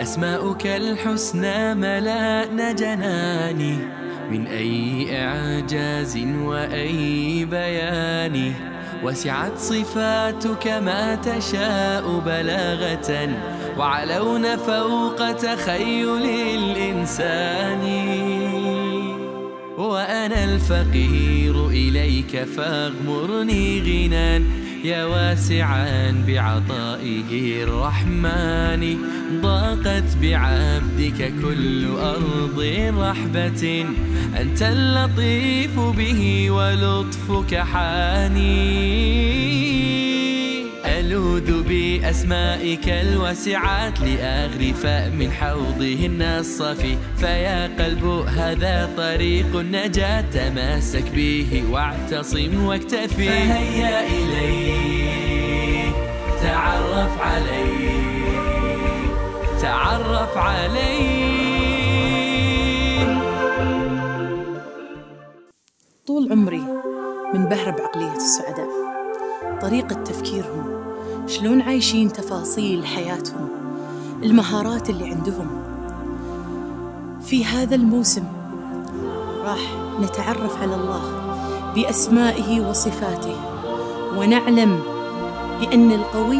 أسماؤك الحسنى ملأنا جناني من أي إعجاز وأي بيان وسعت صفاتك ما تشاء بلاغة وعلون فوق تخيل الإنسان وأنا الفقير إليك فاغمرني غنى يا واسعا بعطائه الرحمن ضاقت بعبدك كل أرض رحبة أنت اللطيف به ولطفك حاني جنود بأسمائك الواسعات لأغرف من حوضهن الصافي فيا قلب هذا طريق النجاة تمسك به واعتصم واكتفي فهيا إلي تعرف علي تعرف علي طول عمري منبهرة بعقلية السعداء طريقة تفكيرهم شلون عايشين تفاصيل حياتهم المهارات اللي عندهم في هذا الموسم راح نتعرف على الله بأسمائه وصفاته ونعلم بأن القوي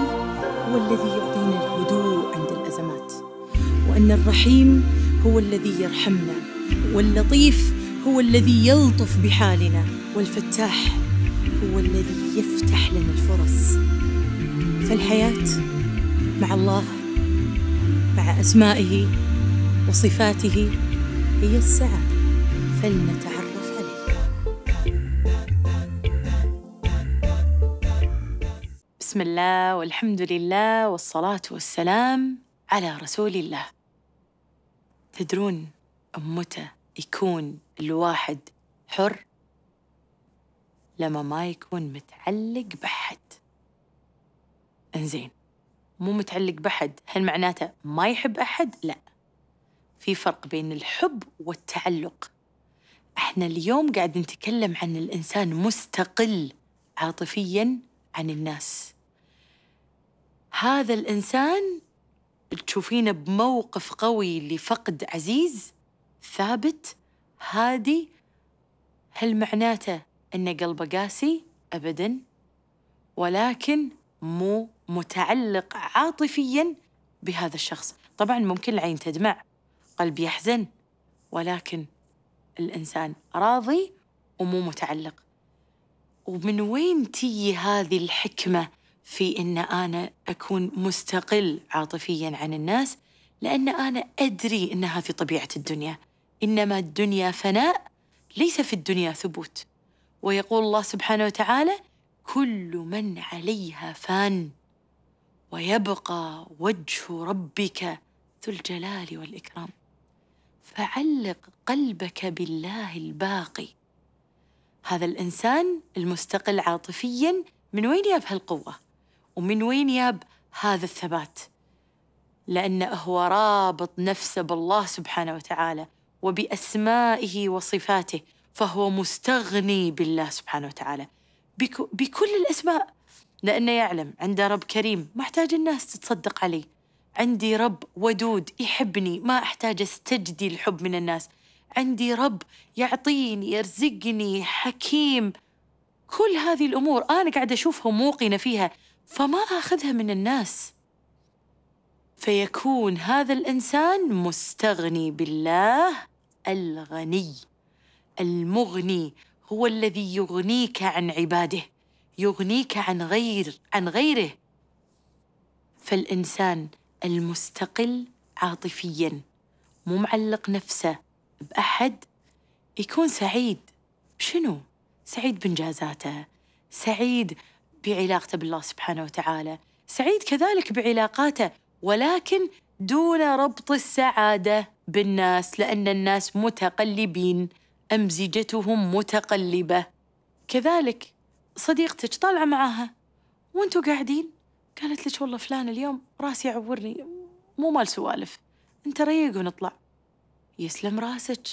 هو الذي يعطينا الهدوء عند الأزمات وأن الرحيم هو الذي يرحمنا واللطيف هو الذي يلطف بحالنا والفتاح هو الذي يفتح لنا الفرص فالحياة مع الله مع أسمائه وصفاته هي السعة فلنتعرف عليه بسم الله والحمد لله والصلاة والسلام على رسول الله تدرون متى يكون الواحد حر لما ما يكون متعلق بحد انزين مو متعلق بأحد هل معناته ما يحب أحد؟ لا في فرق بين الحب والتعلق احنا اليوم قاعد نتكلم عن الإنسان مستقل عاطفياً عن الناس هذا الإنسان تشوفينه بموقف قوي لفقد عزيز ثابت هادي هل معناته أن قلبه قاسي؟ أبداً ولكن مو متعلق عاطفيا بهذا الشخص طبعا ممكن العين تدمع قلب يحزن ولكن الإنسان راضي ومو متعلق ومن وين تيجي هذه الحكمة في أن أنا أكون مستقل عاطفيا عن الناس لأن أنا أدري أن هذه طبيعة الدنيا إنما الدنيا فناء ليس في الدنيا ثبوت ويقول الله سبحانه وتعالى كل من عليها فان ويبقى وجه ربك ذو الجلال والاكرام فعلق قلبك بالله الباقي هذا الانسان المستقل عاطفيا من وين ياب هالقوه ومن وين ياب هذا الثبات لانه هو رابط نفسه بالله سبحانه وتعالى وباسمائه وصفاته فهو مستغني بالله سبحانه وتعالى بكو بكل الأسماء لأنه يعلم عنده رب كريم ما أحتاج الناس تتصدق علي عندي رب ودود يحبني ما أحتاج أستجدي الحب من الناس عندي رب يعطيني يرزقني حكيم كل هذه الأمور أنا قاعدة أشوفها موقنة فيها فما أخذها من الناس فيكون هذا الإنسان مستغني بالله الغني المغني هو الذي يغنيك عن عباده يغنيك عن غير عن غيره فالإنسان المستقل عاطفياً مو معلق نفسه بأحد يكون سعيد بشنو؟ سعيد بإنجازاته سعيد بعلاقته بالله سبحانه وتعالى سعيد كذلك بعلاقاته ولكن دون ربط السعادة بالناس لأن الناس متقلبين أمزجتهم متقلبة كذلك صديقتك طالعة معاها وانتوا قاعدين قالت لك والله فلان اليوم راسي يعورني مو مال سوالف انت ريق ونطلع يسلم راسك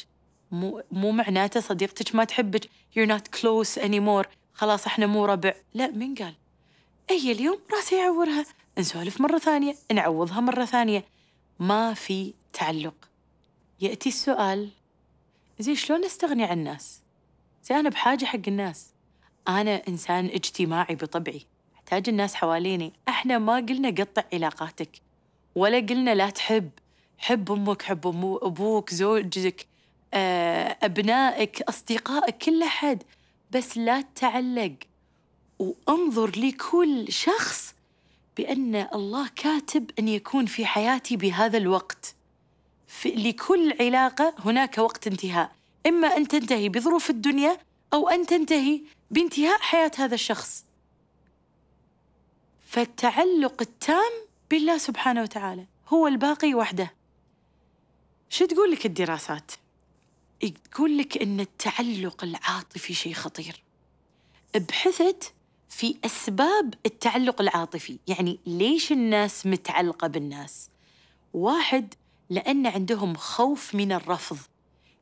مو مو معناته صديقتك ما تحبك you're not close anymore خلاص احنا مو ربع لا من قال اي اليوم راسي يعورها نسولف مرة ثانية نعوضها مرة ثانية ما في تعلق يأتي السؤال زين شلون استغني عن الناس؟ زين أنا بحاجة حق الناس أنا إنسان اجتماعي بطبعي أحتاج الناس حواليني إحنا ما قلنا قطع علاقاتك ولا قلنا لا تحب حب أمك حب أمو أبوك زوجك آه، أبنائك أصدقائك كل أحد بس لا تعلق وانظر لكل شخص بأن الله كاتب أن يكون في حياتي بهذا الوقت في لكل علاقة هناك وقت انتهاء إما أن تنتهي بظروف الدنيا أو أن تنتهي بانتهاء حياة هذا الشخص فالتعلق التام بالله سبحانه وتعالى هو الباقي وحده شو تقول لك الدراسات؟ تقول لك أن التعلق العاطفي شيء خطير ابحثت في أسباب التعلق العاطفي يعني ليش الناس متعلقة بالناس واحد لأن عندهم خوف من الرفض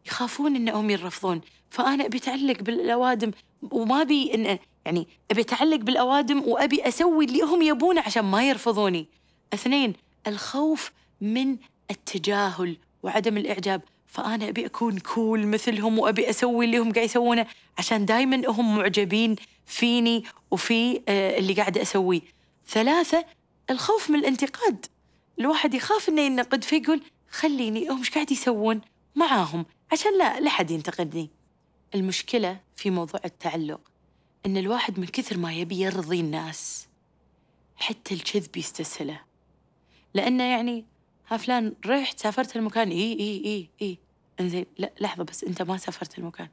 يخافون أنهم ينرفضون فأنا أبي أتعلق بالأوادم وما أبي إن يعني أبي أتعلق بالأوادم وأبي أسوي اللي هم يبونه عشان ما يرفضوني اثنين الخوف من التجاهل وعدم الإعجاب فأنا أبي أكون كول مثلهم وأبي أسوي اللي هم قاعد يسوونه عشان دايما هم معجبين فيني وفي آه، اللي قاعد أسويه ثلاثة الخوف من الانتقاد الواحد يخاف انه ينقد فيقول خليني هم ايش قاعد يسوون معاهم عشان لا لا حد ينتقدني المشكله في موضوع التعلق ان الواحد من كثر ما يبي يرضي الناس حتى الكذب يستسهله لانه يعني ها فلان رحت سافرت المكان اي اي اي اي انزين لا لحظه بس انت ما سافرت المكان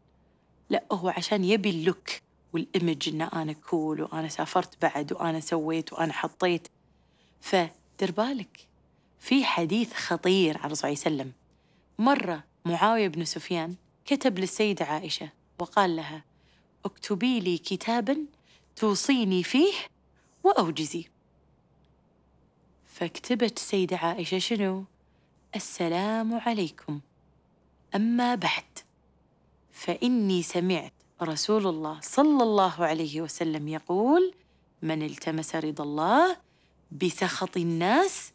لا هو عشان يبي اللوك والايمج ان انا كول cool وانا سافرت بعد وانا سويت وانا حطيت فدير بالك في حديث خطير عن الرسول عليه وسلم مرة معاوية بن سفيان كتب للسيدة عائشة وقال لها اكتبي لي كتابا توصيني فيه وأوجزي فكتبت سيدة عائشة شنو؟ السلام عليكم أما بعد فإني سمعت رسول الله صلى الله عليه وسلم يقول من التمس رضا الله بسخط الناس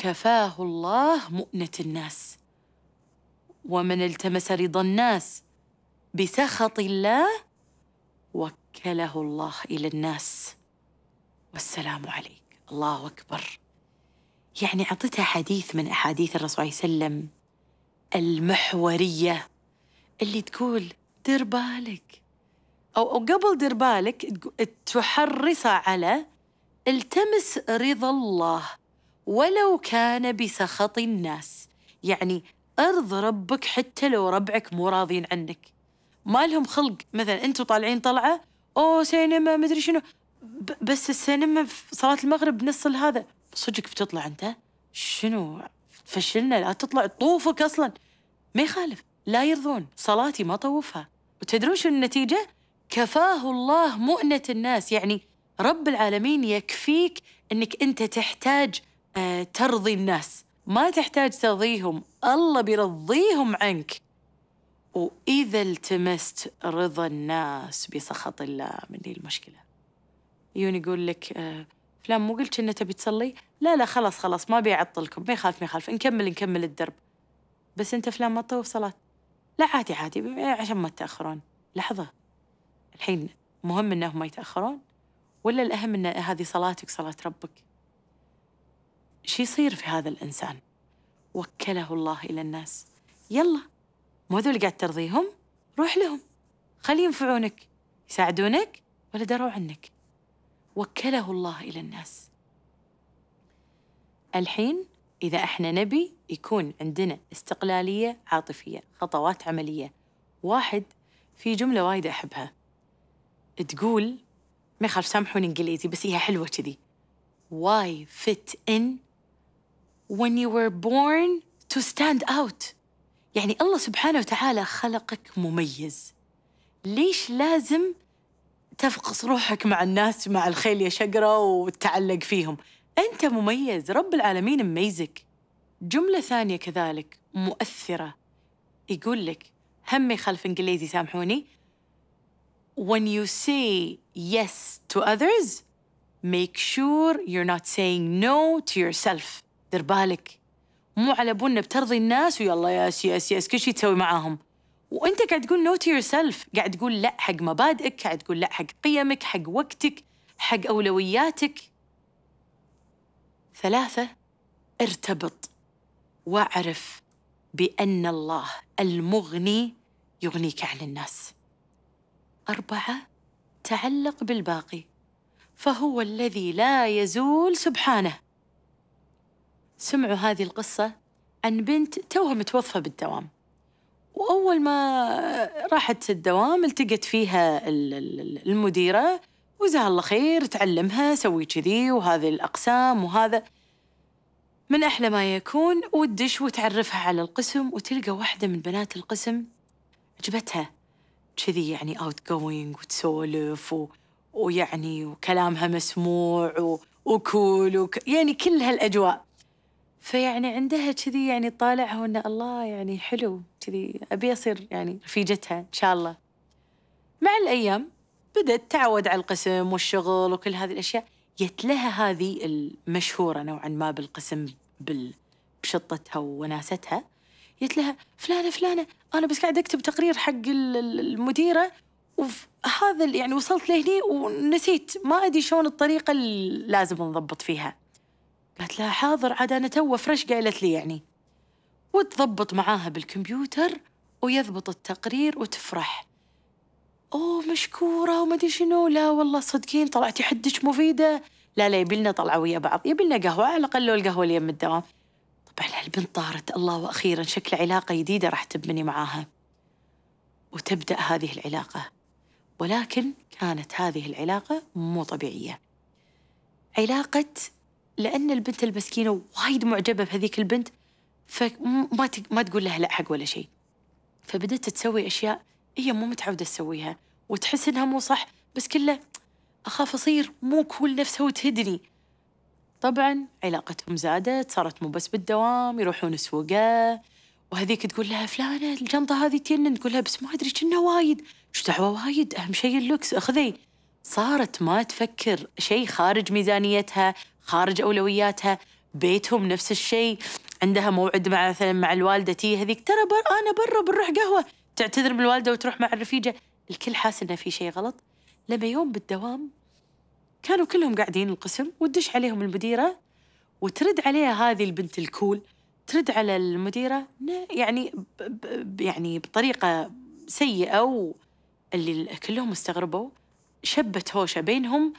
كفاه الله مؤنة الناس ومن التمس رضا الناس بسخط الله وكله الله إلى الناس والسلام عليك الله أكبر يعني أعطيتها حديث من أحاديث الرسول صلى الله عليه وسلم المحورية اللي تقول دير بالك أو, أو قبل دير بالك تحرص على التمس رضا الله ولو كان بسخط الناس يعني ارض ربك حتى لو ربعك مو راضين عنك ما لهم خلق مثلا انتم طالعين طلعه اوه سينما مدري شنو بس السينما في صلاه المغرب نص هذا صدقك بتطلع انت شنو فشلنا لا تطلع طوفك اصلا ما يخالف لا يرضون صلاتي ما طوفها وتدرون شو النتيجه كفاه الله مؤنه الناس يعني رب العالمين يكفيك انك انت تحتاج آه، ترضي الناس ما تحتاج ترضيهم الله بيرضيهم عنك وإذا التمست رضا الناس بسخط الله مني المشكلة يوني يقول لك آه، فلان مو قلت إن تبي تصلي لا لا خلاص خلاص ما بيعطلكم ما يخالف ما يخالف نكمل نكمل الدرب بس أنت فلان ما تطوف صلاة لا عادي عادي عشان ما تتأخرون لحظة الحين مهم إنهم ما يتأخرون ولا الأهم إن هذه صلاتك صلاة ربك شو يصير في هذا الإنسان وكله الله إلى الناس يلا مو ذول قاعد ترضيهم روح لهم خليهم ينفعونك يساعدونك ولا دروا عنك وكله الله إلى الناس الحين إذا إحنا نبي يكون عندنا استقلالية عاطفية خطوات عملية واحد في جملة وايد أحبها تقول ما يخالف سامحوني انجليزي بس هي حلوة كذي why fit in when you were born to stand out يعني الله سبحانه وتعالى خلقك مميز ليش لازم تفقص روحك مع الناس مع الخيل يا شقرة وتتعلق فيهم أنت مميز رب العالمين مميزك جملة ثانية كذلك مؤثرة يقول لك همي خلف إنجليزي سامحوني When you say yes to others make sure you're not saying no to yourself دير بالك مو على بنا بترضي الناس ويلا ياس ياس ياس كل شيء تسوي معاهم وانت قاعد تقول نو تو يور سيلف قاعد تقول لا حق مبادئك قاعد تقول لا حق قيمك حق وقتك حق اولوياتك ثلاثه ارتبط واعرف بان الله المغني يغنيك عن الناس اربعه تعلق بالباقي فهو الذي لا يزول سبحانه سمعوا هذه القصة عن بنت توها متوظفة بالدوام وأول ما راحت الدوام التقت فيها المديرة وجزاها الله خير تعلمها سوي كذي وهذه الأقسام وهذا من أحلى ما يكون ودش وتعرفها على القسم وتلقى واحدة من بنات القسم عجبتها كذي يعني اوت جوينج وتسولف و... ويعني وكلامها مسموع و... وكول وك... يعني كل هالأجواء فيعني عندها كذي يعني طالعها وانه الله يعني حلو كذي ابي اصير يعني رفيجتها ان شاء الله. مع الايام بدأت تعود على القسم والشغل وكل هذه الاشياء، جت لها هذه المشهوره نوعا ما بالقسم بال بشطتها ووناستها قلت لها فلانه فلانه انا بس قاعد اكتب تقرير حق المديره وهذا يعني وصلت لهني ونسيت ما ادري شلون الطريقه اللي لازم نضبط فيها قالت لها حاضر عاد أنا تو فرش قالت لي يعني وتضبط معاها بالكمبيوتر ويضبط التقرير وتفرح أوه مشكورة وما أدري شنو لا والله صدقين طلعتي حدك مفيدة لا لا يبلنا طلعة ويا بعض يبلنا قهوة على الأقل لو القهوة اليوم الدوام طبعا البنت طارت الله وأخيرا شكل علاقة جديدة راح تبني معاها وتبدأ هذه العلاقة ولكن كانت هذه العلاقة مو طبيعية علاقة لأن البنت المسكينة وايد معجبة بهذيك البنت فما ما تقول لها لا حق ولا شيء فبدت تسوي أشياء هي مو متعودة تسويها وتحس إنها مو صح بس كله أخاف أصير مو كول نفسها وتهدني طبعا علاقتهم زادت صارت مو بس بالدوام يروحون سوقه وهذيك تقول لها فلانة الجنطة هذه تنن تقول لها بس ما أدري كنا وايد شو دعوة وايد أهم شيء اللوكس أخذي صارت ما تفكر شيء خارج ميزانيتها خارج اولوياتها بيتهم نفس الشيء عندها موعد مع مثلا مع الوالده تي هذيك ترى بر انا برا بنروح قهوه تعتذر من الوالده وتروح مع الرفيجه الكل حاس انه في شيء غلط لما يوم بالدوام كانوا كلهم قاعدين القسم وتدش عليهم المديره وترد عليها هذه البنت الكول ترد على المديره يعني ب يعني بطريقه سيئه و اللي كلهم استغربوا شبت هوشه بينهم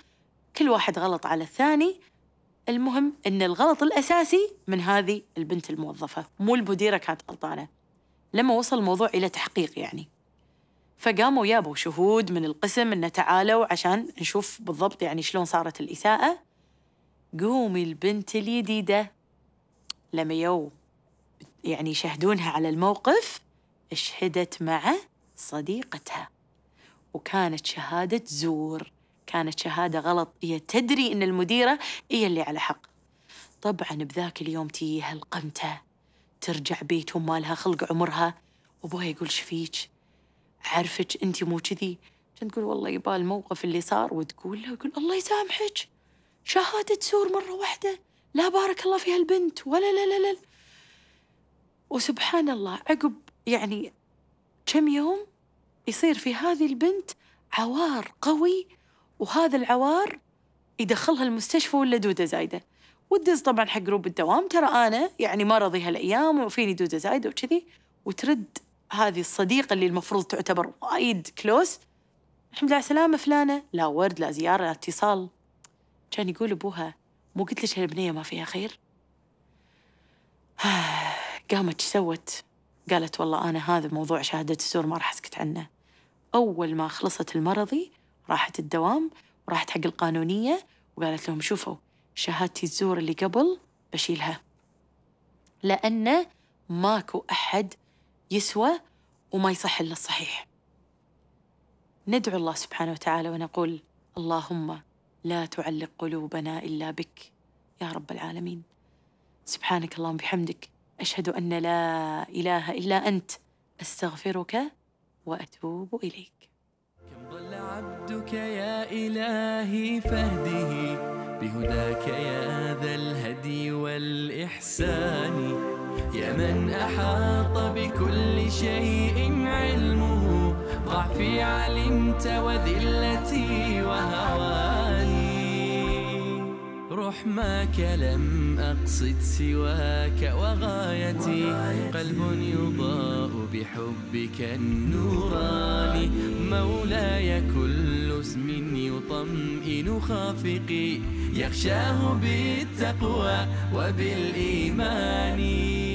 كل واحد غلط على الثاني المهم ان الغلط الاساسي من هذه البنت الموظفه مو المديره كانت غلطانه لما وصل الموضوع الى تحقيق يعني فقاموا يابوا شهود من القسم انه تعالوا عشان نشوف بالضبط يعني شلون صارت الاساءه قومي البنت الجديده لما يو يعني يشهدونها على الموقف شهدت مع صديقتها وكانت شهاده زور كانت شهادة غلط هي تدري إن المديرة هي اللي على حق طبعا بذاك اليوم تيها القمتة ترجع بيت ومالها خلق عمرها وابوها يقول شفيك عرفك انت مو كذي كان تقول والله يبا الموقف اللي صار وتقول له يقول الله يسامحك شهادة سور مرة واحدة لا بارك الله فيها البنت ولا لا لا لا وسبحان الله عقب يعني كم يوم يصير في هذه البنت عوار قوي وهذا العوار يدخلها المستشفى ولا دوده زايده وتدز طبعا حق جروب الدوام ترى انا يعني مرضي هالايام وفيني دوده زايده وكذي وترد هذه الصديقه اللي المفروض تعتبر وايد كلوس الحمد لله على السلامه فلانه لا ورد لا زياره لا اتصال كان يقول ابوها مو قلت لك هالبنيه ما فيها خير قامت سوت قالت والله انا هذا موضوع شهاده الزور ما راح اسكت عنه اول ما خلصت المرضي راحت الدوام وراحت حق القانونية وقالت لهم شوفوا شهادتي الزور اللي قبل بشيلها لأنه ماكو أحد يسوى وما يصح إلا الصحيح ندعو الله سبحانه وتعالى ونقول اللهم لا تعلق قلوبنا إلا بك يا رب العالمين سبحانك اللهم بحمدك أشهد أن لا إله إلا أنت أستغفرك وأتوب إليك عبدك يا إلهي فهده بهداك يا ذا الهدي والإحسان يا من أحاط بكل شيء علمه ضعفي علمت وذلتي وهواي رحماك لم أقصد سواك وغايتي قلب يضاء بحبك النوراني مولاي كل اسم يطمئن خافقي يخشاه بالتقوى وبالإيمان